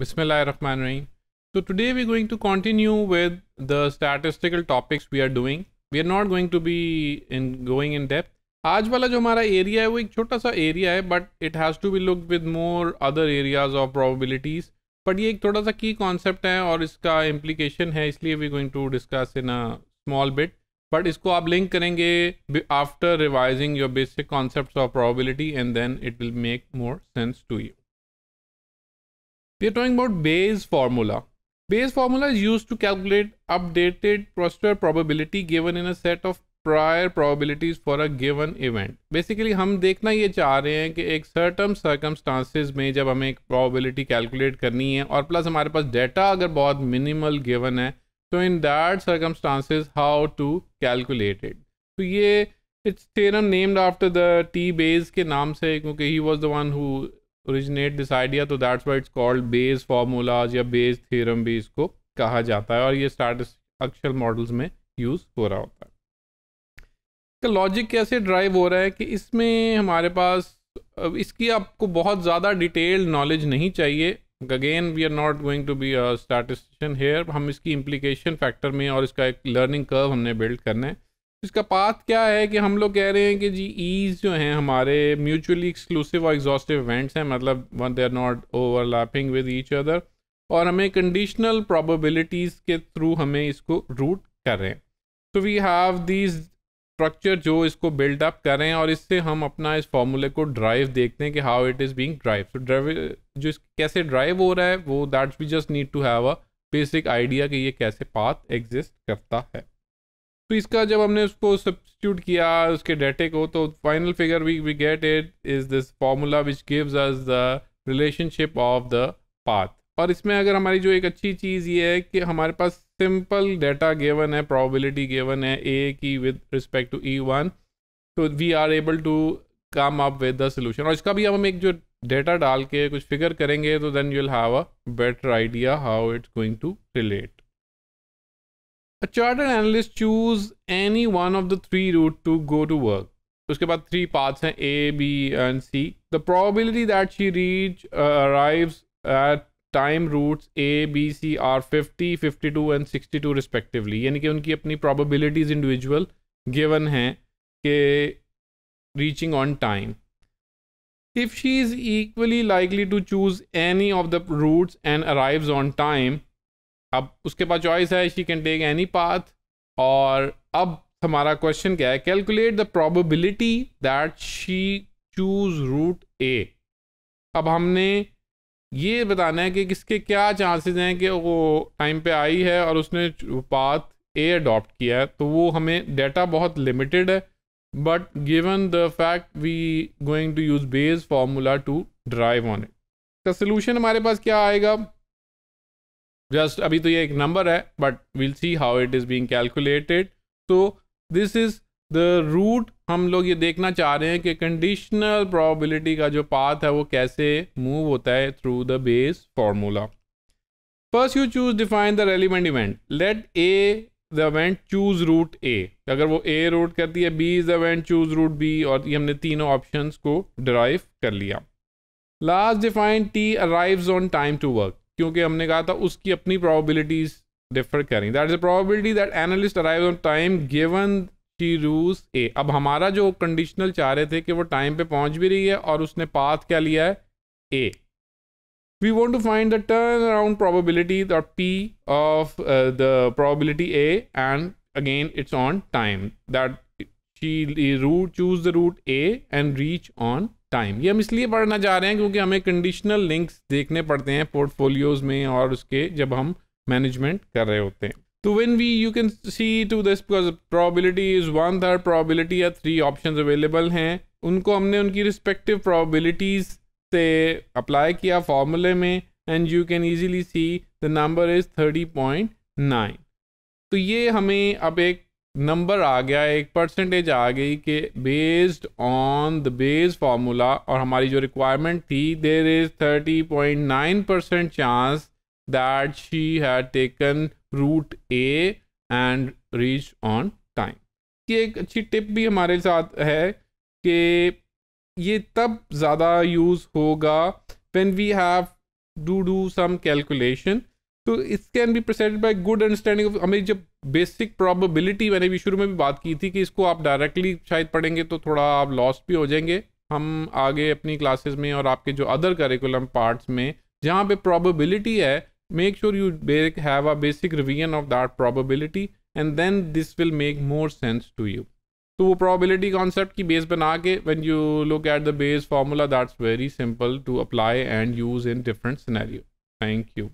Bismillah Rahman Rahim. So today we're going to continue with the statistical topics we are doing. We are not going to be in going in depth. आज वाला जो हमारा area है वो एक छोटा सा एरिया है but it has to be look with more other areas of probabilities but ये एक थोड़ा सा की कॉन्सेप्ट है और इसका इम्प्लीकेशन है इसलिए we going to discuss in a small bit but इसको आप लिंक करेंगे after revising your basic concept of probability and then it will make more sense to you we are talking about Bayes formula. Bayes formula is used to calculate updated posterior probability given in a set of prior probabilities for a given event. Basically हम देखना ये चाह रहे हैं कि एक certain circumstances में जब हमें एक probability calculate करनी है और plus हमारे पास data अगर बहुत minimal given है तो in that circumstances how to calculate it. तो ये it's theorem named after the T Bayes के नाम से क्योंकि he was the one who originate this idea तो that's why it's called Bayes formulas या बेस थियरम भी इसको कहा जाता है और ये अक्षर मॉडल्स में यूज़ हो रहा होता है इसका लॉजिक कैसे ड्राइव हो रहा है कि इसमें हमारे पास इसकी आपको बहुत ज़्यादा डिटेल्ड नॉलेज नहीं चाहिए again we are not going to be statistician here हम इसकी इम्प्लीकेशन फैक्टर में और इसका एक लर्निंग कर्व हमने बिल्ड करना है इसका पाथ क्या है कि हम लोग कह रहे हैं कि जी ईज जो हैं हमारे म्यूचुअली एक्सक्लूसिव और एग्जॉस्टिव इवेंट्स हैं मतलब one they are not overlapping with each other और हमें कंडीशनल प्रोबेबिलिटीज़ के थ्रू हमें इसको रूट करें तो वी हैव दीज स्ट्रक्चर जो इसको बिल्ड अप करें और इससे हम अपना इस फॉर्मूले को ड्राइव देखते हैं कि how it is being derive तो ड्राइव जो कैसे ड्राइव हो रहा है वो that's we just need to have a basic idea कि ये कैसे पाथ एग्जिस्ट करता है तो इसका जब हमने उसको सब्सिट्यूट किया उसके डेटे को तो final figure we we get it is this formula which gives us the relationship of the path और इसमें अगर हमारी जो एक अच्छी चीज़ ये है कि हमारे पास सिंपल डेटा गिवन है प्रोबेबिलिटी गिवन है ए की with respect to E one तो we are able to come up with the solution और इसका भी हम एक जो डेटा डाल के कुछ फिगर करेंगे तो then you will have a better idea how it's going to relate A chartered analyst choose any one of the three route to go to work. तो उसके बाद three paths हैं A, B and C. The probability that she reach uh, arrives at time routes A, B, C are 50, 52 and 62 respectively. यानी कि उनकी अपनी probabilities individual given हैं reaching on time. If she is equally likely to choose any of the routes and arrives on time, अब उसके पास choice है she can take any path और अब हमारा क्वेश्चन क्या है calculate the probability that she choose route A अब हमने ये बताना है कि किसके क्या चांसेस हैं कि वो टाइम पे आई है और उसने पाथ ए अडॉप्ट किया है तो वो हमें डेटा बहुत लिमिटेड है but given the fact we going to use Bayes formula to derive on it का सोल्यूशन हमारे पास क्या आएगा जस्ट अभी तो ये एक नंबर है but will see how it is being calculated so this is the route हम लोग ये देखना चाह रहे हैं कि कंडीशनल प्रोबेबिलिटी का जो पाथ है वो कैसे मूव होता है through the Bayes formula first you choose define the relevant event let A the event choose route A अगर वो ए रूट करती है B is the event choose route B और ये हमने तीनों ऑप्शंस को डराइव कर लिया last define T arrives on time to work क्योंकि हमने कहा था उसकी अपनी प्रॉबिलिटीज डिफर करें that is a probability that analyst arrive on time given she chose A अब हमारा जो कंडीशनल चाह रहे थे कि वो टाइम पे पहुंच भी रही है और उसने पाथ क्या लिया है A we want to find the turn around probability the P of the probability A and again it's on time that route choose the route A and reach on time ये हम इसलिए पढ़ना चाह रहे हैं क्योंकि हमें कंडीशनल लिंक्स देखने पड़ते हैं पोर्टफोलियोज में और उसके जब हम मैनेजमेंट कर रहे होते हैं तो when we you can see to this because probability is one third probability या थ्री ऑप्शन अवेलेबल हैं उनको हमने उनकी रिस्पेक्टिव प्रॉबिलिटीज से अप्लाई किया फॉर्मूले में and you can easily see the number is thirty point nine तो ये हमें अब एक नंबर आ गया एक परसेंटेज आ गई कि based on the Bayes formula और हमारी जो रिक्वायरमेंट थी there is thirty point nine percent chance that she had taken route A and reach on time ये एक अच्छी टिप भी हमारे साथ है कि ये तब ज़्यादा यूज़ होगा when we have do do some calculation तो this can be presented by good understanding of हमें जब बेसिक प्रोबेबिलिटी मैंने भी शुरू में भी बात की थी कि इसको आप डायरेक्टली शायद पढ़ेंगे तो थोड़ा आप लॉस भी हो जाएंगे हम आगे अपनी क्लासेस में और आपके जो अदर करिकुलम पार्ट्स में जहाँ पे प्रोबेबिलिटी है make sure you back have a basic revision of that probability and then this will make more sense to you तो वो प्रोबेबिलिटी कॉन्सेप्ट की बेस बना के when you look at the Bayes formula that's very simple to apply and use in different scenario thank you